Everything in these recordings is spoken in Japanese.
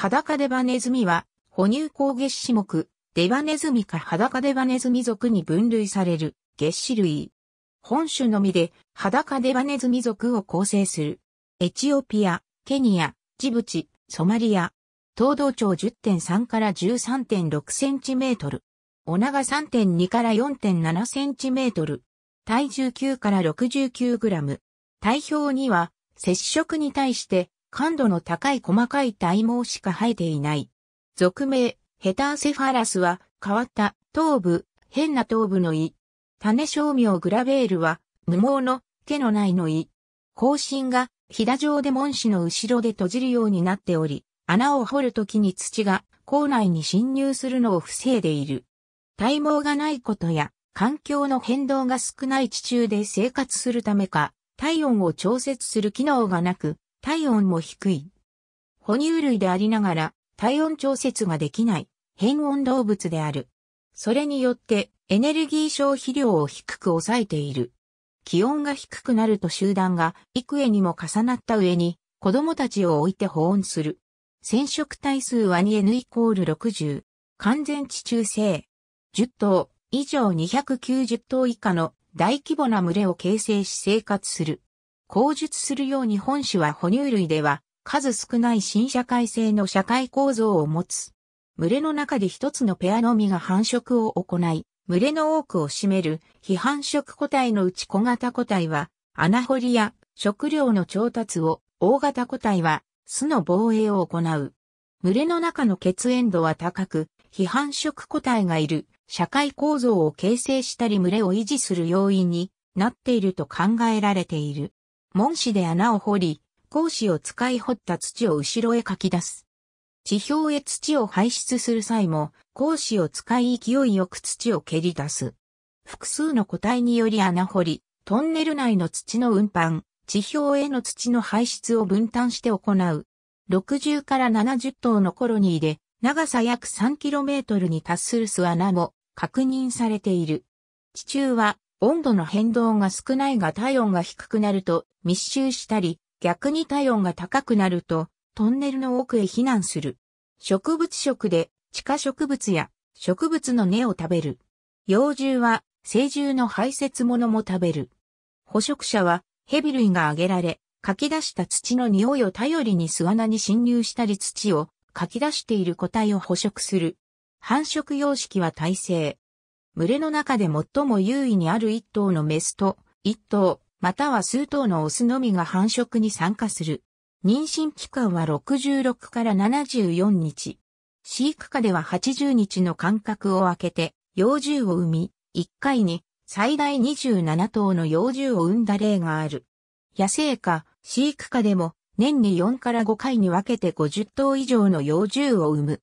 裸デバネズミは、哺乳項月種目、デバネズミか裸デバネズミ属に分類される月種類。本種のみで裸デバネズミ属を構成する。エチオピア、ケニア、ジブチ、ソマリア。東道長10.3から13.6センチメートル。お長3.2から4.7センチメートル。体重9から69グラム。体表には、接触に対して感度の高い細かい体毛しか生えていない。俗名、ヘターセファラスは変わった頭部、変な頭部の胃。種商名グラベールは無毛の毛のないの胃。後進がひだ状で門歯の後ろで閉じるようになっており、穴を掘るときに土が口内に侵入するのを防いでいる。体毛がないことや環境の変動が少ない地中で生活するためか、体温を調節する機能がなく、体温も低い。哺乳類でありながら体温調節ができない変温動物である。それによってエネルギー消費量を低く抑えている。気温が低くなると集団が幾重にも重なった上に子供たちを置いて保温する。染色体数は 2N イコール60。完全地中性。10頭以上290頭以下の大規模な群れを形成し生活する。口述するように本種は哺乳類では数少ない新社会性の社会構造を持つ。群れの中で一つのペアのみが繁殖を行い、群れの多くを占める非繁殖個体のうち小型個体は穴掘りや食料の調達を、大型個体は巣の防衛を行う。群れの中の血縁度は高く、非繁殖個体がいる社会構造を形成したり群れを維持する要因になっていると考えられている。門歯で穴を掘り、格子を使い掘った土を後ろへかき出す。地表へ土を排出する際も、格子を使い勢いよく土を蹴り出す。複数の個体により穴掘り、トンネル内の土の運搬、地表への土の排出を分担して行う。60から70頭のコロニーで、長さ約 3km に達する巣穴も確認されている。地中は温度の変動が少ないが体温が低くなると密集したり、逆に体温が高くなるとトンネルの奥へ避難する。植物食で地下植物や植物の根を食べる。幼獣は成獣の排泄物も食べる。捕食者は蛇類が挙げられ、かき出した土の匂いを頼りに巣穴に侵入したり土をかき出している個体を捕食する。繁殖様式は耐性。群れの中で最も優位にある一頭のメスと、一頭、または数頭のオスのみが繁殖に参加する。妊娠期間は66から74日。飼育下では80日の間隔を空けて、幼獣を産み、1回に最大27頭の幼獣を産んだ例がある。野生下、飼育下でも年に4から5回に分けて50頭以上の幼獣を産む。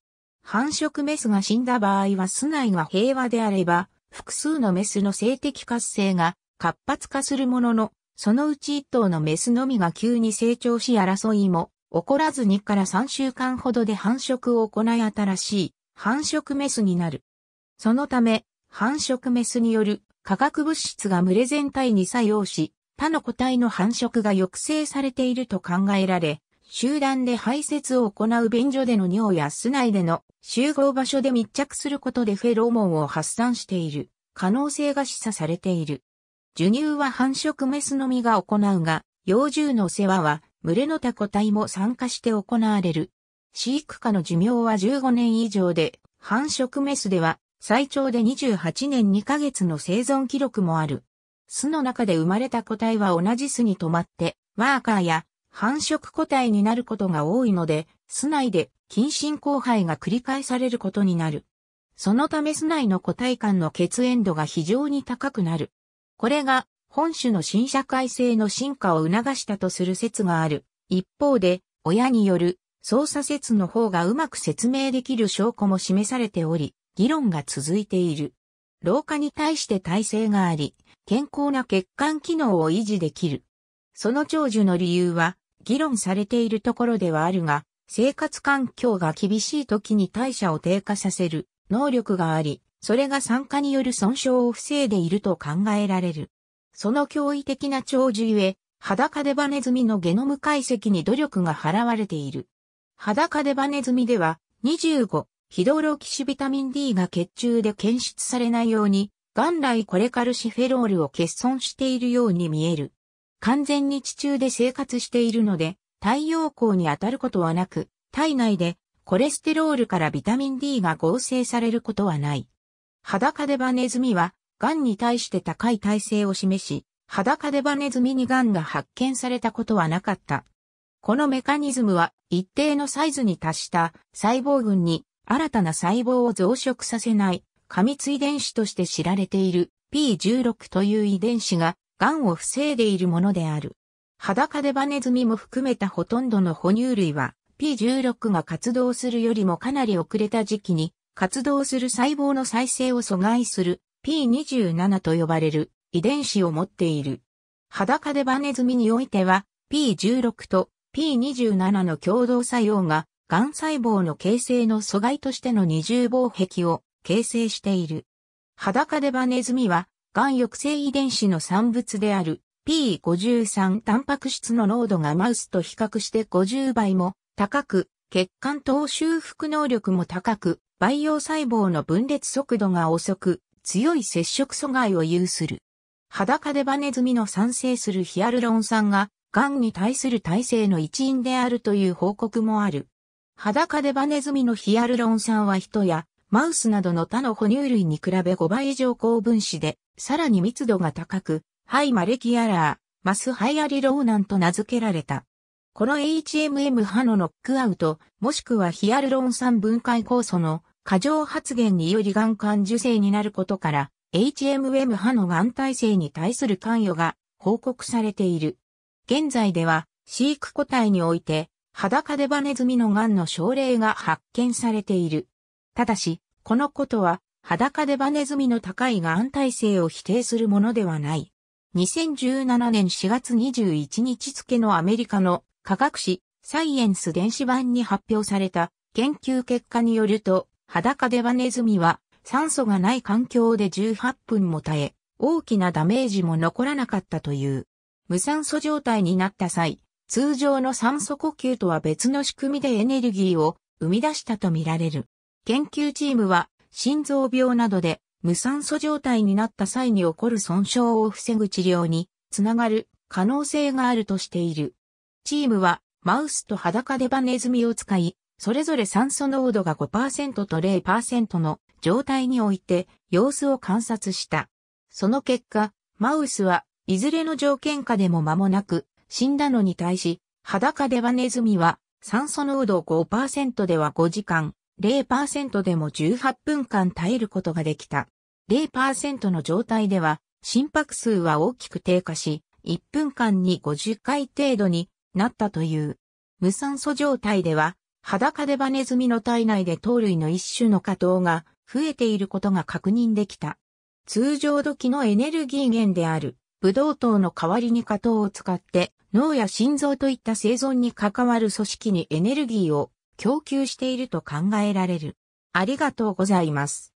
繁殖メスが死んだ場合は巣内が平和であれば、複数のメスの性的活性が活発化するものの、そのうち一頭のメスのみが急に成長し争いも起こらず2から3週間ほどで繁殖を行い新しい繁殖メスになる。そのため、繁殖メスによる化学物質が群れ全体に作用し、他の個体の繁殖が抑制されていると考えられ、集団で排泄を行う便所での尿や室内での集合場所で密着することでフェロモンを発散している可能性が示唆されている。授乳は繁殖メスのみが行うが、幼獣の世話は群れの他個体も参加して行われる。飼育下の寿命は15年以上で、繁殖メスでは最長で28年2ヶ月の生存記録もある。巣の中で生まれた個体は同じ巣に泊まって、ワーカーや繁殖個体になることが多いので、巣内で近親交配が繰り返されることになる。そのため巣内の個体間の血縁度が非常に高くなる。これが本種の新社会性の進化を促したとする説がある。一方で、親による操作説の方がうまく説明できる証拠も示されており、議論が続いている。老化に対して耐性があり、健康な血管機能を維持できる。その長寿の理由は、議論されているところではあるが、生活環境が厳しい時に代謝を低下させる能力があり、それが酸化による損傷を防いでいると考えられる。その驚異的な長寿ゆえ、裸デバネズミのゲノム解析に努力が払われている。裸デバネズミでは、25、ヒドロキシビタミン D が血中で検出されないように、元来これカルシフェロールを欠損しているように見える。完全に地中で生活しているので、太陽光に当たることはなく、体内でコレステロールからビタミン D が合成されることはない。裸でバネズミは、癌に対して高い耐性を示し、裸でバネズミに癌が発見されたことはなかった。このメカニズムは一定のサイズに達した細胞群に新たな細胞を増殖させない過密遺伝子として知られている P16 という遺伝子が癌を防いでいるものである。裸でバネズミも含めたほとんどの哺乳類は P16 が活動するよりもかなり遅れた時期に活動する細胞の再生を阻害する P27 と呼ばれる遺伝子を持っている。裸でバネズミにおいては P16 と P27 の共同作用が癌細胞の形成の阻害としての二重防壁を形成している。裸でバネズミはがん抑制遺伝子の産物である P53 タンパク質の濃度がマウスと比較して50倍も高く、血管等修復能力も高く、培養細胞の分裂速度が遅く、強い接触阻害を有する。裸でバネズミの産生するヒアルロン酸が、癌に対する耐性の一因であるという報告もある。裸でバネズミのヒアルロン酸は人やマウスなどの他の哺乳類に比べ5倍以上高分子で、さらに密度が高く、ハイマレキアラー、マスハイアリローナンと名付けられた。この HMM 波のノックアウト、もしくはヒアルロン酸分解酵素の過剰発現により眼ん受精になることから、HMM 波の眼体耐性に対する関与が報告されている。現在では、飼育個体において、裸でバネズミの眼の症例が発見されている。ただし、このことは、裸でバネズミの高いが安泰性を否定するものではない。2017年4月21日付のアメリカの科学誌サイエンス電子版に発表された研究結果によると、裸でバネズミは酸素がない環境で18分も耐え、大きなダメージも残らなかったという。無酸素状態になった際、通常の酸素呼吸とは別の仕組みでエネルギーを生み出したとみられる。研究チームは心臓病などで無酸素状態になった際に起こる損傷を防ぐ治療につながる可能性があるとしている。チームはマウスと裸でバネズミを使い、それぞれ酸素濃度が5%と0%の状態において様子を観察した。その結果、マウスはいずれの条件下でも間もなく死んだのに対し、裸デバネズミは酸素濃度5%では5時間、0%でも18分間耐えることができた。0%の状態では心拍数は大きく低下し、1分間に50回程度になったという。無酸素状態では、裸でバネズミの体内で糖類の一種の加糖が増えていることが確認できた。通常時のエネルギー源である、ブドウ糖の代わりに加糖を使って、脳や心臓といった生存に関わる組織にエネルギーを供給していると考えられる。ありがとうございます。